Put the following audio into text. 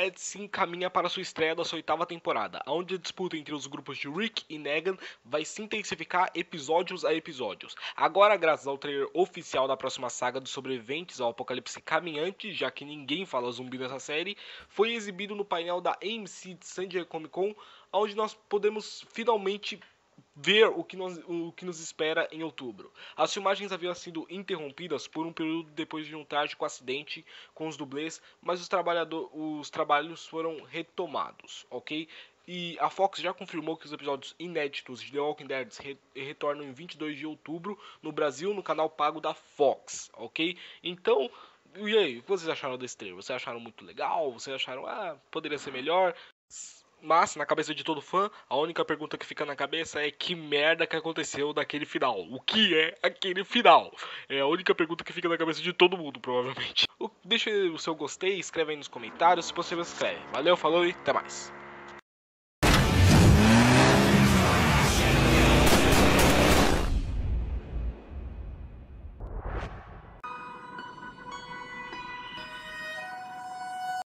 Dead se encaminha para sua estreia da sua oitava temporada, onde a disputa entre os grupos de Rick e Negan vai se intensificar episódios a episódios. Agora, graças ao trailer oficial da próxima saga dos sobreviventes ao Apocalipse Caminhante, já que ninguém fala zumbi nessa série, foi exibido no painel da AMC de San Diego Comic Con, onde nós podemos finalmente ver o que, nos, o que nos espera em outubro. As filmagens haviam sido interrompidas por um período depois de um trágico acidente com os dublês, mas os, trabalhador, os trabalhos foram retomados, ok? E a Fox já confirmou que os episódios inéditos de The Walking Dead re retornam em 22 de outubro no Brasil, no canal pago da Fox, ok? Então, e aí, o que vocês acharam desse trailer? Vocês acharam muito legal? Vocês acharam, ah, poderia ser melhor? Mas, na cabeça de todo fã, a única pergunta que fica na cabeça é que merda que aconteceu naquele final. O que é aquele final? É a única pergunta que fica na cabeça de todo mundo, provavelmente. deixa o seu gostei, escreve aí nos comentários, se possível escreve. Valeu, falou e até mais.